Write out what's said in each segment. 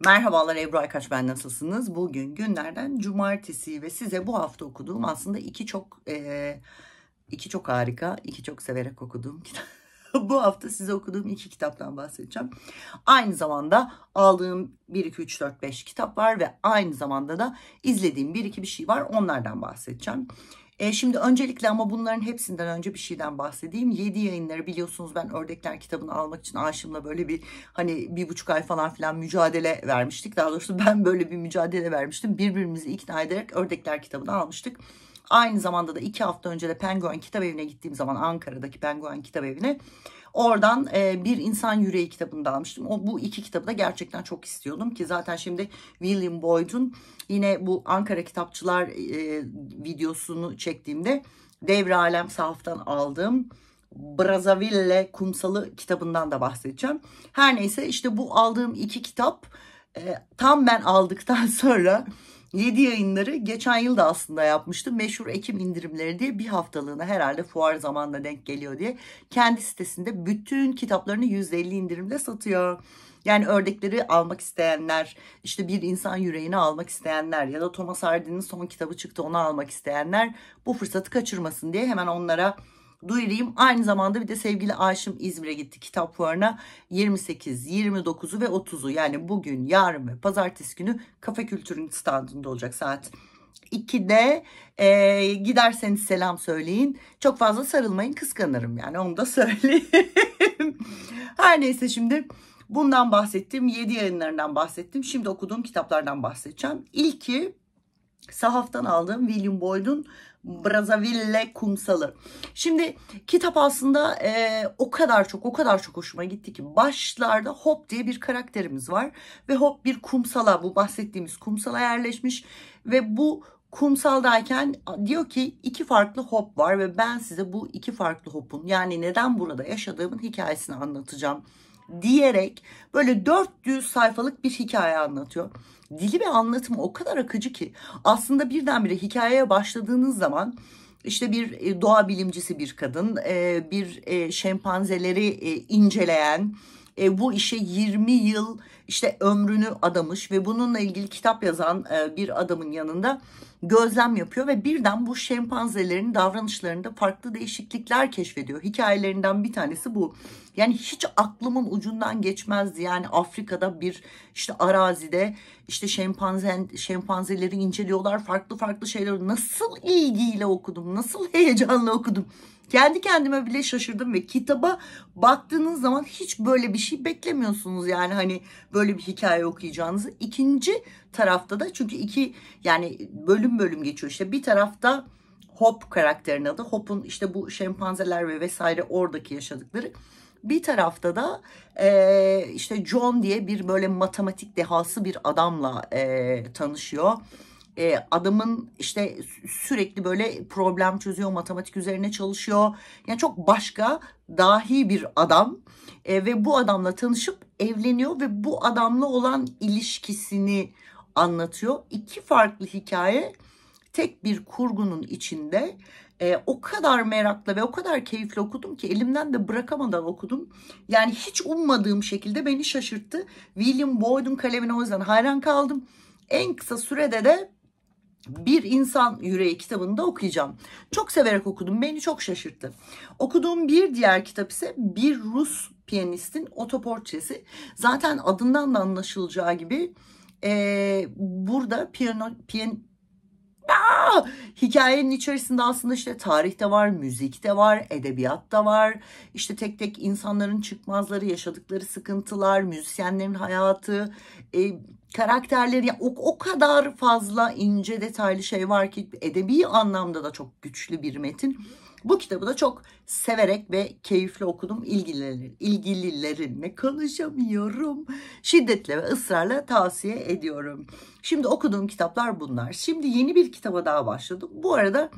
Merhabalar Ebru Aykaç ben nasılsınız? Bugün günlerden cumartesi ve size bu hafta okuduğum aslında iki çok e, iki çok harika, iki çok severek okuduğum kitap. bu hafta size okuduğum iki kitaptan bahsedeceğim. Aynı zamanda aldığım 1, 2, 3, 4, 5 kitap var ve aynı zamanda da izlediğim 1, 2 bir şey var onlardan bahsedeceğim. E, şimdi öncelikle ama bunların hepsinden önce bir şeyden bahsedeyim. 7 yayınları biliyorsunuz ben Ördekler kitabını almak için Aşım'la böyle bir hani bir buçuk ay falan filan mücadele vermiştik. Daha doğrusu ben böyle bir mücadele vermiştim. Birbirimizi ikna ederek Ördekler kitabını almıştık. Aynı zamanda da iki hafta önce de Penguin Kitap Evi'ne gittiğim zaman Ankara'daki Penguin Kitap Evi'ne Oradan e, Bir insan Yüreği kitabını da almıştım. O, bu iki kitabı da gerçekten çok istiyordum ki zaten şimdi William Boyd'un yine bu Ankara Kitapçılar e, videosunu çektiğimde Devre Alem Sahaf'tan aldığım Brazaville Kumsalı kitabından da bahsedeceğim. Her neyse işte bu aldığım iki kitap e, tam ben aldıktan sonra 7 yayınları geçen yıl da aslında yapmıştım. Meşhur Ekim indirimleri diye bir haftalığına herhalde fuar zamanla denk geliyor diye. Kendi sitesinde bütün kitaplarını 150 indirimle satıyor. Yani ördekleri almak isteyenler, işte bir insan yüreğini almak isteyenler ya da Thomas Hardy'nin son kitabı çıktı onu almak isteyenler bu fırsatı kaçırmasın diye hemen onlara duyurayım. Aynı zamanda bir de sevgili Aşım İzmir'e gitti kitap fuarına 28, 29'u ve 30'u yani bugün, yarın ve pazartesi günü kafe kültürün standında olacak saat 2'de e, ee, giderseniz selam söyleyin. Çok fazla sarılmayın kıskanırım yani onu da söyleyeyim. Her neyse şimdi bundan bahsettim. 7 yayınlarından bahsettim. Şimdi okuduğum kitaplardan bahsedeceğim. İlki sahaftan aldığım William Boyd'un Brazzaville kumsalı. Şimdi kitap aslında e, o kadar çok o kadar çok hoşuma gitti ki başlarda Hop diye bir karakterimiz var ve Hop bir kumsala bu bahsettiğimiz kumsala yerleşmiş ve bu kumsaldayken diyor ki iki farklı hop var ve ben size bu iki farklı hopun yani neden burada yaşadığımın hikayesini anlatacağım diyerek böyle 400 sayfalık bir hikaye anlatıyor. Dili ve anlatımı o kadar akıcı ki aslında birdenbire hikayeye başladığınız zaman işte bir e, doğa bilimcisi bir kadın, e, bir e, şempanzeleri inceleyen, bu işe 20 yıl işte ömrünü adamış ve bununla ilgili kitap yazan bir adamın yanında gözlem yapıyor ve birden bu şempanzelerin davranışlarında farklı değişiklikler keşfediyor. Hikayelerinden bir tanesi bu. Yani hiç aklımın ucundan geçmezdi. Yani Afrika'da bir işte arazide işte şempanzen, şempanzeleri inceliyorlar. Farklı farklı şeyler. Nasıl ilgiyle okudum, nasıl heyecanla okudum. Kendi kendime bile şaşırdım ve kitaba baktığınız zaman hiç böyle bir şey beklemiyorsunuz. Yani hani böyle bir hikaye okuyacağınızı. İkinci tarafta da çünkü iki yani bölüm bölüm geçiyor. işte bir tarafta Hop karakterinin adı. Hop'un işte bu şempanzeler ve vesaire oradaki yaşadıkları. Bir tarafta da e, işte John diye bir böyle matematik dehası bir adamla e, tanışıyor e, adamın işte sürekli böyle problem çözüyor, matematik üzerine çalışıyor. Yani çok başka dahi bir adam e, ve bu adamla tanışıp evleniyor ve bu adamla olan ilişkisini anlatıyor. İki farklı hikaye tek bir kurgunun içinde e, o kadar merakla ve o kadar keyifli okudum ki elimden de bırakamadan okudum. Yani hiç ummadığım şekilde beni şaşırttı. William Boyd'un kalemine o yüzden hayran kaldım. En kısa sürede de bir İnsan Yüreği kitabını da okuyacağım. Çok severek okudum. Beni çok şaşırttı. Okuduğum bir diğer kitap ise bir Rus piyanistin otoportresi. Zaten adından da anlaşılacağı gibi e, burada piyano, piyan, Aa! Hikayenin içerisinde aslında işte tarih de var, müzik de var, edebiyat da var. İşte tek tek insanların çıkmazları, yaşadıkları sıkıntılar, müzisyenlerin hayatı, e, karakterleri o, o kadar fazla ince detaylı şey var ki edebi anlamda da çok güçlü bir metin. Bu kitabı da çok severek ve keyifle okudum. İlgililerin, ilgililerimle konuşamıyorum. Şiddetle ve ısrarla tavsiye ediyorum. Şimdi okuduğum kitaplar bunlar. Şimdi yeni bir kitaba daha başladım. Bu arada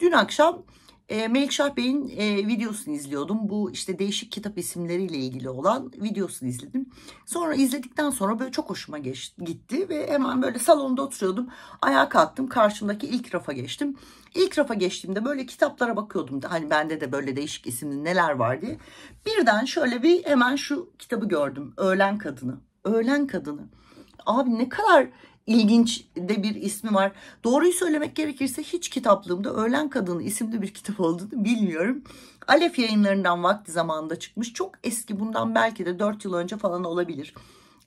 dün akşam e, Melikşah Bey'in e, videosunu izliyordum. Bu işte değişik kitap isimleriyle ilgili olan videosunu izledim. Sonra izledikten sonra böyle çok hoşuma geç, gitti ve hemen böyle salonda oturuyordum. Ayağa kalktım karşımdaki ilk rafa geçtim. İlk rafa geçtiğimde böyle kitaplara bakıyordum. Hani bende de böyle değişik isimli neler var diye. Birden şöyle bir hemen şu kitabı gördüm. Öğlen Kadını. Öğlen Kadını. Abi ne kadar ilginç de bir ismi var. Doğruyu söylemek gerekirse hiç kitaplığımda Öğlen Kadını isimli bir kitap olduğunu bilmiyorum. Alef yayınlarından vakti zamanında çıkmış. Çok eski bundan belki de 4 yıl önce falan olabilir.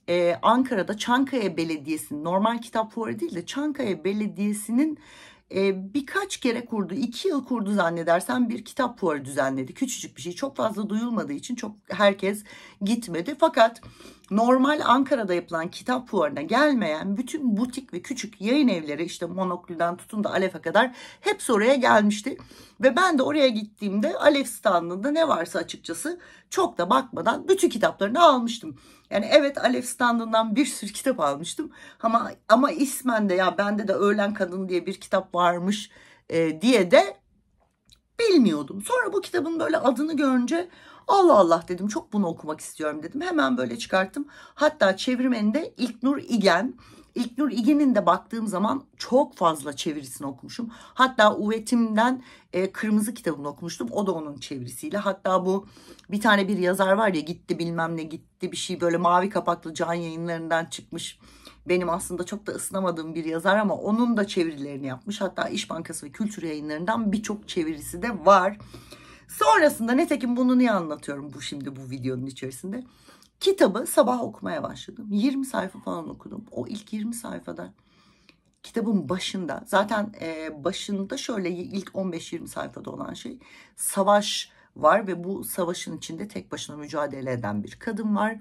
Ee, Ankara'da Çankaya Belediyesi'nin normal kitap fuarı değil de Çankaya Belediyesi'nin e, birkaç kere kurdu. iki yıl kurdu zannedersem bir kitap fuarı düzenledi. Küçücük bir şey. Çok fazla duyulmadığı için çok herkes gitmedi. Fakat normal Ankara'da yapılan kitap fuarına gelmeyen bütün butik ve küçük yayın evleri işte Monokül'den tutun da Alef'e kadar hep oraya gelmişti. Ve ben de oraya gittiğimde Alef standında ne varsa açıkçası çok da bakmadan bütün kitaplarını almıştım. Yani evet Alef standından bir sürü kitap almıştım ama ama ismen de ya bende de Öğlen Kadın diye bir kitap varmış e, diye de bilmiyordum. Sonra bu kitabın böyle adını görünce Allah Allah dedim çok bunu okumak istiyorum dedim. Hemen böyle çıkarttım. Hatta çevirmeni de İlknur İgen. İlknur İgen'in de baktığım zaman çok fazla çevirisini okumuşum. Hatta Uvetim'den e, Kırmızı kitabını okumuştum. O da onun çevirisiyle. Hatta bu bir tane bir yazar var ya gitti bilmem ne gitti bir şey böyle mavi kapaklı can yayınlarından çıkmış. Benim aslında çok da ısınamadığım bir yazar ama onun da çevirilerini yapmış. Hatta İş Bankası ve Kültür Yayınlarından birçok çevirisi de var. Sonrasında netekim bunu niye anlatıyorum bu şimdi bu videonun içerisinde? Kitabı sabah okumaya başladım. 20 sayfa falan okudum. O ilk 20 sayfada kitabın başında zaten e, başında şöyle ilk 15-20 sayfada olan şey savaş var ve bu savaşın içinde tek başına mücadele eden bir kadın var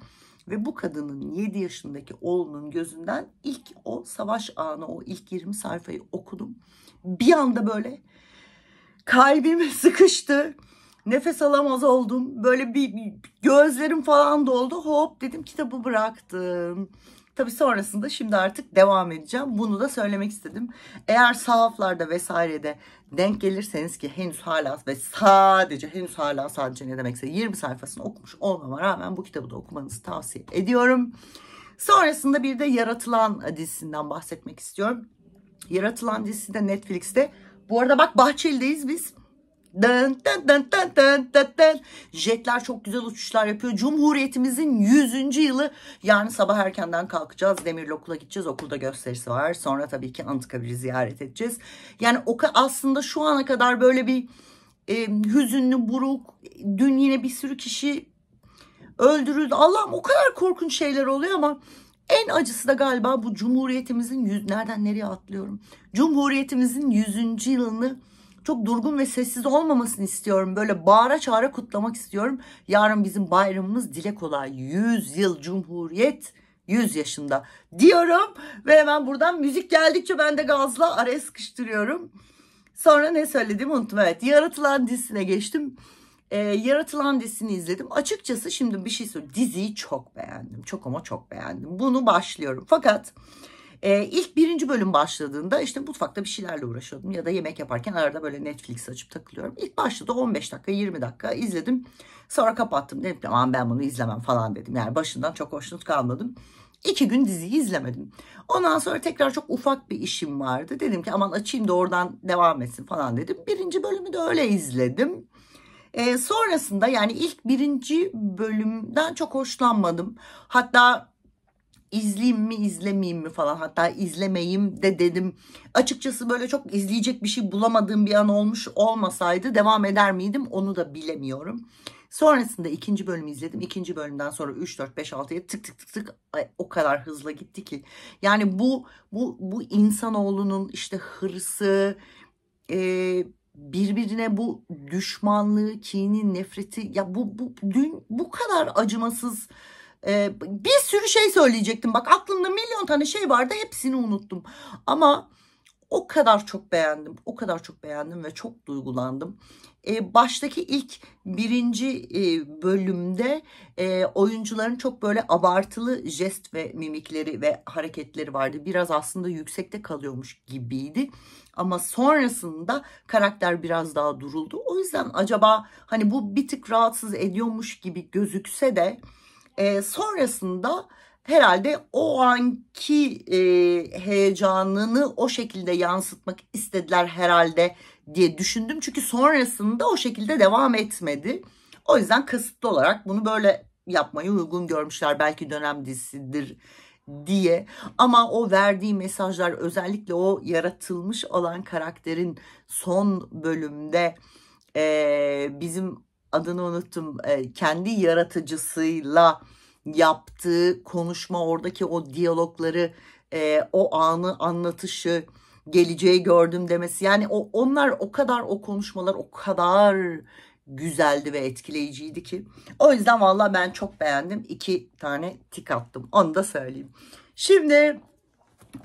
ve bu kadının 7 yaşındaki oğlunun gözünden ilk o savaş anı o ilk 20 sayfayı okudum. Bir anda böyle kalbim sıkıştı. Nefes alamaz oldum. Böyle bir, bir gözlerim falan doldu. Hop dedim kitabı bıraktım. Tabi sonrasında şimdi artık devam edeceğim. Bunu da söylemek istedim. Eğer sahaflarda vesairede denk gelirseniz ki henüz hala ve sadece henüz hala sadece ne demekse 20 sayfasını okumuş olmama rağmen bu kitabı da okumanızı tavsiye ediyorum. Sonrasında bir de Yaratılan dizisinden bahsetmek istiyorum. Yaratılan dizisi de Netflix'te. Bu arada bak Bahçeli'deyiz biz. Dın dın dın dın dın dın dın. Jetler çok güzel uçuşlar yapıyor. Cumhuriyetimizin 100. yılı. Yarın sabah erkenden kalkacağız. Demirli okula gideceğiz. Okulda gösterisi var. Sonra tabii ki Anıtkabir'i ziyaret edeceğiz. Yani o aslında şu ana kadar böyle bir e, hüzünlü, buruk. Dün yine bir sürü kişi öldürüldü. Allah'ım o kadar korkunç şeyler oluyor ama en acısı da galiba bu Cumhuriyetimizin yüz, nereden nereye atlıyorum? Cumhuriyetimizin 100. yılını çok durgun ve sessiz olmamasını istiyorum. Böyle bağıra çağıra kutlamak istiyorum. Yarın bizim bayramımız dile kolay. 100 yıl Cumhuriyet 100 yaşında diyorum ve hemen buradan müzik geldikçe ben de gazla araya sıkıştırıyorum. Sonra ne söylediğimi unuttum. Evet Yaratılan dizisine geçtim. Ee, Yaratılan dizisini izledim. Açıkçası şimdi bir şey söyleyeyim. Diziyi çok beğendim. Çok ama çok beğendim. Bunu başlıyorum. Fakat e, ilk birinci bölüm başladığında işte mutfakta bir şeylerle uğraşıyordum ya da yemek yaparken arada böyle Netflix açıp takılıyorum. İlk başladı 15 dakika 20 dakika izledim. Sonra kapattım dedim aman ben bunu izlemem falan dedim. Yani başından çok hoşnut kalmadım. İki gün diziyi izlemedim. Ondan sonra tekrar çok ufak bir işim vardı. Dedim ki aman açayım da oradan devam etsin falan dedim. Birinci bölümü de öyle izledim. E, sonrasında yani ilk birinci bölümden çok hoşlanmadım. Hatta izleyeyim mi izlemeyeyim mi falan hatta izlemeyeyim de dedim. Açıkçası böyle çok izleyecek bir şey bulamadığım bir an olmuş olmasaydı devam eder miydim onu da bilemiyorum. Sonrasında ikinci bölümü izledim. İkinci bölümden sonra 3, 4, 5, 6'ya tık tık tık tık ay, o kadar hızla gitti ki. Yani bu bu bu insanoğlunun işte hırsı, e, birbirine bu düşmanlığı, kini, nefreti ya bu, bu dün bu kadar acımasız ee, bir sürü şey söyleyecektim. Bak aklımda milyon tane şey vardı hepsini unuttum. Ama o kadar çok beğendim. O kadar çok beğendim ve çok duygulandım. Ee, baştaki ilk birinci e, bölümde e, oyuncuların çok böyle abartılı jest ve mimikleri ve hareketleri vardı. Biraz aslında yüksekte kalıyormuş gibiydi. Ama sonrasında karakter biraz daha duruldu. O yüzden acaba hani bu bir tık rahatsız ediyormuş gibi gözükse de ee, sonrasında herhalde o anki e, heyecanını o şekilde yansıtmak istediler herhalde diye düşündüm. Çünkü sonrasında o şekilde devam etmedi. O yüzden kasıtlı olarak bunu böyle yapmayı uygun görmüşler. Belki dönem dizisidir diye ama o verdiği mesajlar özellikle o yaratılmış olan karakterin son bölümde e, bizim adını unuttum e, kendi yaratıcısıyla yaptığı konuşma oradaki o diyalogları e, o anı anlatışı geleceği gördüm demesi yani o onlar o kadar o konuşmalar o kadar güzeldi ve etkileyiciydi ki. O yüzden valla ben çok beğendim. iki tane tik attım. Onu da söyleyeyim. Şimdi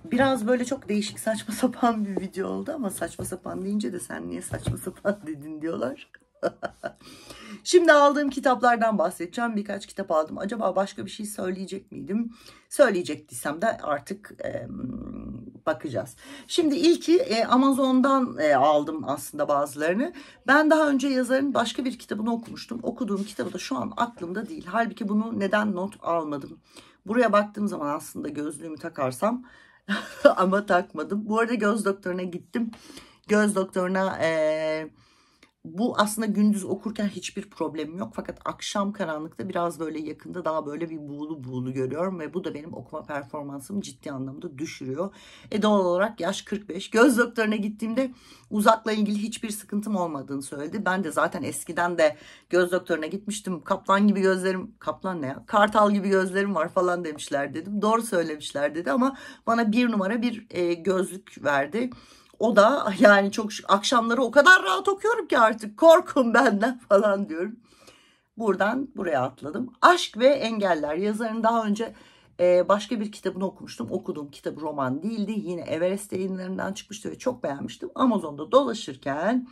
biraz böyle çok değişik saçma sapan bir video oldu ama saçma sapan deyince de sen niye saçma sapan dedin diyorlar. Şimdi aldığım kitaplardan bahsedeceğim. Birkaç kitap aldım. Acaba başka bir şey söyleyecek miydim? Söyleyecektiysem de artık e, bakacağız. Şimdi ilki e, Amazon'dan e, aldım aslında bazılarını. Ben daha önce yazarın başka bir kitabını okumuştum. Okuduğum kitabı da şu an aklımda değil. Halbuki bunu neden not almadım? Buraya baktığım zaman aslında gözlüğümü takarsam ama takmadım. Bu arada göz doktoruna gittim. Göz doktoruna eee bu aslında gündüz okurken hiçbir problemim yok. Fakat akşam karanlıkta biraz böyle yakında daha böyle bir buğulu buğulu görüyorum. Ve bu da benim okuma performansımı ciddi anlamda düşürüyor. E doğal olarak yaş 45. Göz doktoruna gittiğimde uzakla ilgili hiçbir sıkıntım olmadığını söyledi. Ben de zaten eskiden de göz doktoruna gitmiştim. Kaplan gibi gözlerim, kaplan ne ya? Kartal gibi gözlerim var falan demişler dedim. Doğru söylemişler dedi ama bana bir numara bir e, gözlük verdi. O da yani çok akşamları o kadar rahat okuyorum ki artık korkun benden falan diyorum. Buradan buraya atladım. Aşk ve Engeller yazarın daha önce e, başka bir kitabını okumuştum. Okuduğum kitap roman değildi. Yine Everest yayınlarından çıkmıştı ve çok beğenmiştim. Amazon'da dolaşırken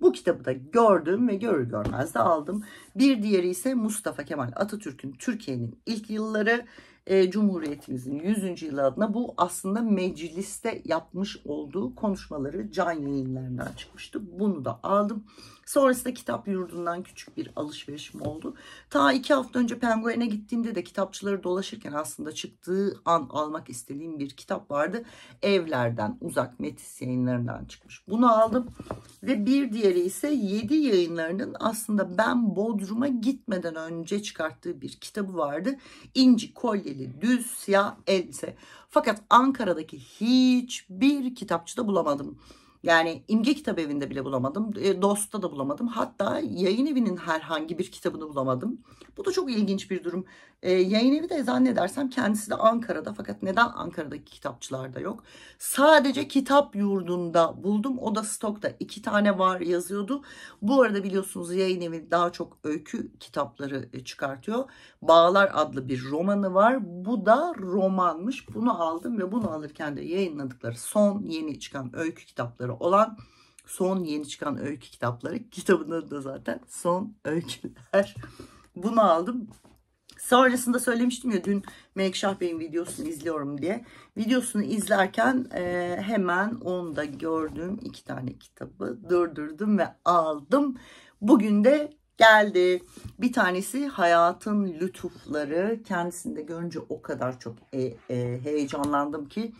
bu kitabı da gördüm ve görür görmez de aldım. Bir diğeri ise Mustafa Kemal Atatürk'ün Türkiye'nin ilk yılları e, Cumhuriyetimizin 100. yılı adına bu aslında mecliste yapmış olduğu konuşmaları can yayınlarından çıkmıştı. Bunu da aldım. Sonrasında kitap yurdundan küçük bir alışverişim oldu. Ta iki hafta önce Penguin'e gittiğimde de kitapçıları dolaşırken aslında çıktığı an almak istediğim bir kitap vardı. Evlerden uzak metis yayınlarından çıkmış. Bunu aldım ve bir diğeri ise 7 yayınlarının aslında ben Bodrum'a gitmeden önce çıkarttığı bir kitabı vardı. İnci kolyeli düz siyah else. Fakat Ankara'daki hiçbir kitapçıda bulamadım. Yani İmge Kitap Evi'nde bile bulamadım. E, Dost'ta da bulamadım. Hatta yayın evinin herhangi bir kitabını bulamadım. Bu da çok ilginç bir durum. E, yayın evi de zannedersem kendisi de Ankara'da fakat neden Ankara'daki kitapçılarda yok? Sadece kitap yurdunda buldum. O da stokta iki tane var yazıyordu. Bu arada biliyorsunuz yayın evi daha çok öykü kitapları e, çıkartıyor. Bağlar adlı bir romanı var. Bu da romanmış. Bunu aldım ve bunu alırken de yayınladıkları son yeni çıkan öykü kitapları olan son yeni çıkan öykü kitapları kitabının da zaten son öyküler. Bunu aldım. Sonrasında söylemiştim ya dün Melikşah Bey'in videosunu izliyorum diye. Videosunu izlerken e, hemen onda gördüğüm iki tane kitabı durdurdum ve aldım. Bugün de geldi. Bir tanesi hayatın lütufları. de görünce o kadar çok e, e, heyecanlandım ki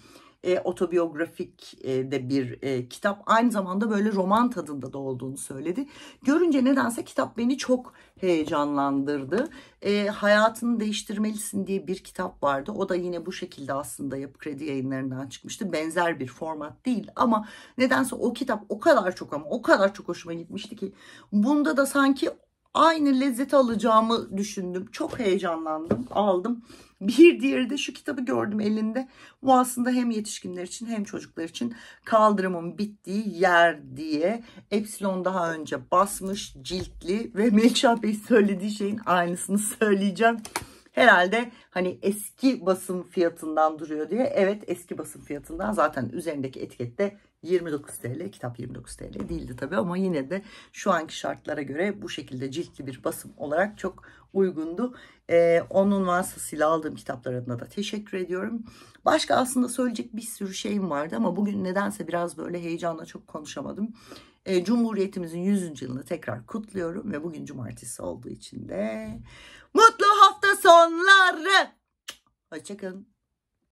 e, otobiyografik e, de bir e, kitap. Aynı zamanda böyle roman tadında da olduğunu söyledi. Görünce nedense kitap beni çok heyecanlandırdı. E, Hayatını Değiştirmelisin diye bir kitap vardı. O da yine bu şekilde aslında Yapı Kredi yayınlarından çıkmıştı. Benzer bir format değil ama nedense o kitap o kadar çok ama o kadar çok hoşuma gitmişti ki bunda da sanki aynı lezzeti alacağımı düşündüm. Çok heyecanlandım. Aldım. Bir diğeri de şu kitabı gördüm elinde. Bu aslında hem yetişkinler için hem çocuklar için kaldırımın bittiği yer diye Epsilon daha önce basmış ciltli ve Melih Bey söylediği şeyin aynısını söyleyeceğim. Herhalde hani eski basım fiyatından duruyor diye. Evet eski basım fiyatından zaten üzerindeki etikette 29 TL. Kitap 29 TL değildi tabii ama yine de şu anki şartlara göre bu şekilde ciltli bir basım olarak çok uygundu. Ee, onun vasıtasıyla aldığım kitaplar adına da teşekkür ediyorum. Başka aslında söyleyecek bir sürü şeyim vardı ama bugün nedense biraz böyle heyecanla çok konuşamadım. Ee, Cumhuriyetimizin 100. yılını tekrar kutluyorum ve bugün cumartesi olduğu için de mutlu sonları. Hoşçakalın.